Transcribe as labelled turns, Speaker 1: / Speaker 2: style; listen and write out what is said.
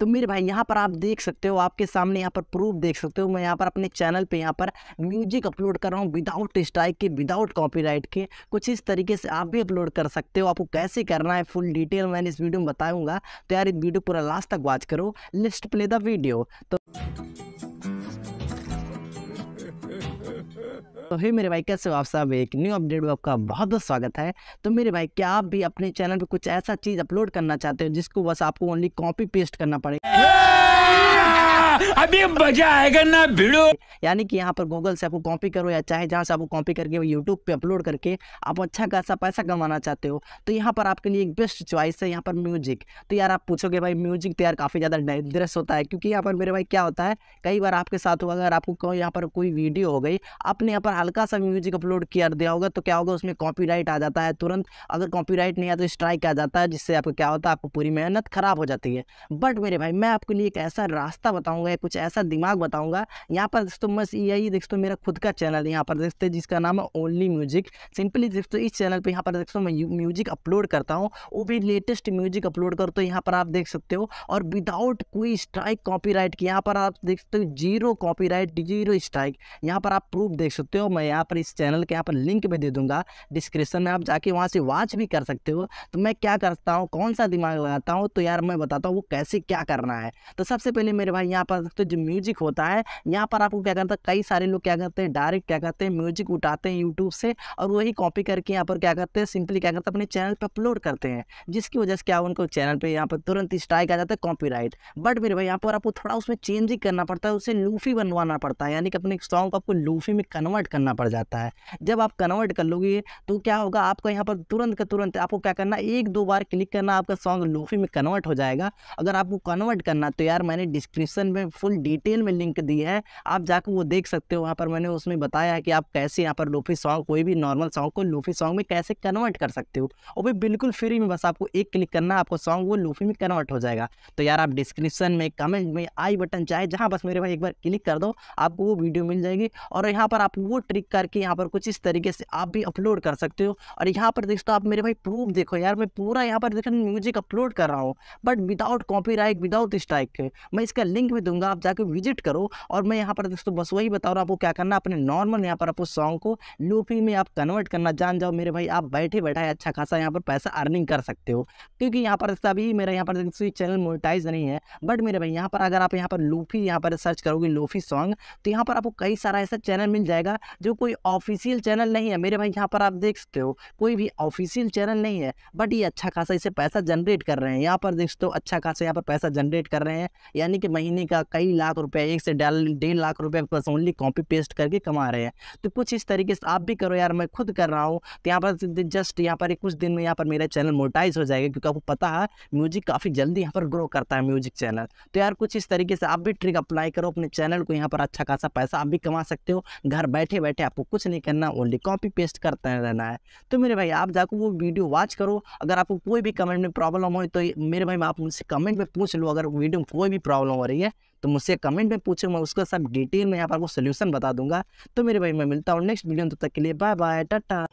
Speaker 1: तो मेरे भाई यहाँ पर आप देख सकते हो आपके सामने यहाँ पर प्रूफ देख सकते हो मैं यहाँ पर अपने चैनल पे यहाँ पर म्यूजिक अपलोड कर रहा हूँ विदाउट स्ट्राइक के विदाउट कॉपीराइट के कुछ इस तरीके से आप भी अपलोड कर सकते हो आपको कैसे करना है फुल डिटेल मैंने इस वीडियो में बताऊँगा तो यार इस वीडियो पूरा लास्ट तक वॉच करो लिस्ट प्ले द वीडियो तो तो हे मेरे भाई कैसे हो आप सब एक न्यू अपडेट में आपका बहुत बहुत स्वागत है तो मेरे भाई क्या आप भी अपने चैनल पे कुछ ऐसा चीज़ अपलोड करना चाहते हो जिसको बस आपको ओनली कॉपी पेस्ट करना पड़ेगा अभी मजा आएगा ना भिड़ो यानी कि यहाँ पर गूगल से आपको कॉपी करो या चाहे जहाँ से आपको कॉपी करके यूट्यूब पे अपलोड करके आप अच्छा खासा पैसा कमाना चाहते हो तो यहाँ पर आपके लिए एक बेस्ट चॉइस है यहाँ पर म्यूजिक तो यार आप पूछोगे भाई म्यूजिक तो यार काफ़ी ज़्यादा डेंजरस होता है क्योंकि यहाँ पर मेरे भाई क्या होता है कई बार आपके साथ हुआ अगर आपको यहाँ पर कोई वीडियो हो गई आपने यहाँ पर हल्का सा म्यूजिक अपलोड किया दिया होगा तो क्या होगा उसमें कॉपी आ जाता है तुरंत अगर कॉपी नहीं आता तो स्ट्राइक आ जाता है जिससे आपको क्या होता है आपको पूरी मेहनत खराब हो जाती है बट मेरे भाई मैं आपके लिए एक ऐसा रास्ता बताऊँगा मैं कुछ ऐसा दिमाग बताऊंगा यहाँ पर दोस्तों बस यही दोस्तों मेरा खुद का चैनल है यहाँ पर देखते जिसका नाम है ओनली म्यूजिक सिंपली दोस्तों इस चैनल पर यहाँ पर दोस्तों मैं म्यूजिक अपलोड करता हूँ वो भी लेटेस्ट म्यूजिक अपलोड करते हो तो यहाँ पर आप देख सकते हो और विदाउट कोई स्ट्राइक कॉपीराइट की यहाँ पर आप देख सकते हो जीरो कॉपीराइट जीरो स्ट्राइक यहाँ पर आप प्रूफ देख सकते हो मैं यहाँ पर इस चैनल के यहाँ पर लिंक भी दे दूंगा डिस्क्रिप्शन में आप जाके वहाँ से वॉच भी कर सकते हो तो मैं क्या करता हूँ कौन सा दिमाग लगाता हूँ तो यार मैं बताता हूँ वो कैसे क्या करना है तो सबसे पहले मेरे भाई यहाँ पर डाल सकते हो जो म्यूजिक होता है यहाँ पर आपको क्या करता है कई सारे लोग क्या करते हैं डायरेक्ट क्या करते हैं म्यूजिक उठाते हैं यूट्यूब से और वही कॉपी करके यहाँ पर क्या करते हैं सिंपली क्या करते हैं अपने चैनल पर अपलोड करते हैं जिसकी वजह से क्या उनको चैनल पर यहाँ पर तुरंत स्ट्राइक आ जाता है कॉपी बट मेरे भाई यहाँ पर आपको थोड़ा उसमें चेंज ही करना पड़ता है उसे लूफी बनवाना पड़ता है यानी कि अपने सॉन्ग को आपको लूफी में कन्वर्ट करना पड़ जाता है जब आप कन्वर्ट कर लोगे तो क्या होगा आपका यहाँ पर तुरंत का तुरंत आपको क्या करना एक दो बार क्लिक करना आपका सॉन्ग लूफी में कन्वर्ट हो जाएगा अगर आपको कन्वर्ट करना तो यार मैंने डिस्क्रिप्शन में में फुल डिटेल में लिंक दी है आप जाकर वो देख सकते हो वहाँ पर मैंने उसमें बताया है कि आप कैसे यहाँ पर लोफी सॉन्ग कोई भी नॉर्मल सॉन्ग को लोफी सॉन्ग में कैसे कन्वर्ट कर सकते हो और भी बिल्कुल फ्री में बस आपको एक क्लिक करना आपको सॉन्ग वो लोफी में कन्वर्ट हो जाएगा तो यार आप डिस्क्रिप्शन में कमेंट में आई बटन चाहे जहाँ बस मेरे भाई एक बार क्लिक कर दो आपको वो वीडियो मिल जाएगी और यहाँ पर आप वो ट्रिक करके यहाँ पर कुछ इस तरीके से आप भी अपलोड कर सकते हो और यहाँ पर देखो आप मेरे भाई प्रूफ देखो यार मैं पूरा यहाँ पर देखो म्यूजिक अपलोड कर रहा हूँ but without copyright without strike मैं इसका लिंक भी दूंगा आप जाके विजिट करो और मैं यहाँ पर दोस्तों बस वही बता रहा हूँ आपको क्या करना अपने नॉर्मल यहाँ पर आपको सॉन्ग को लूपिंग में आप कन्वर्ट करना जान जाओ मेरे भाई आप बैठे बैठा अच्छा खासा यहाँ पर पैसा अर्निंग कर सकते हो क्योंकि यहाँ पर अभी मेरा यहाँ पर चैनल मोनिटाइज नहीं है बट मेरे भाई यहाँ पर अगर आप यहाँ पर लूफी यहाँ पर सर्च करोगे लूफी सॉन्ग तो यहाँ पर आपको कई सारा ऐसा चैनल मिल जाएगा जो कोई ऑफिशियल चैनल नहीं है मेरे भाई यहाँ पर आप देख सकते हो कोई भी ऑफिशियल चैनल नहीं है बट ये अच्छा खासा इसे पैसा जनरेट कर रहे हैं यहाँ पर देख सकते हो अच्छा खासा यहाँ पर पैसा जनरेट कर रहे हैं यानी कि महीने का ला कई लाख रुपए एक से डेढ़ लाख रुपए बस ओनली कॉपी पेस्ट करके कमा रहे हैं तो कुछ इस तरीके से आप भी करो यार मैं खुद कर रहा हूँ तो यहाँ पर जस्ट यहाँ पर कुछ दिन में यहाँ पर मेरा चैनल मोटाइज हो जाएगा क्योंकि आपको पता है म्यूजिक काफ़ी जल्दी यहाँ पर ग्रो करता है म्यूजिक चैनल तो यार कुछ इस तरीके से आप भी ट्रिक अप्लाई करो अपने चैनल को यहाँ पर अच्छा खासा पैसा आप भी कमा सकते हो घर बैठे बैठे आपको कुछ नहीं करना ओनली कॉपी पेस्ट करते रहना है तो मेरे भाई आप जाकर वो वीडियो वॉच करो अगर आपको कोई भी कमेंट में प्रॉब्लम हो तो मेरे भाई आप मुझसे कमेंट में पूछ लो अगर वीडियो में कोई भी प्रॉब्लम हो रही है तो मुझसे कमेंट में पूछे मैं उसका सब डिटेल में यहाँ पर आपको सोल्यूशन बता दूंगा तो मेरे भाई मैं मिलता हूँ नेक्स्ट वीडियो तब तक के लिए बाय बाय टाटा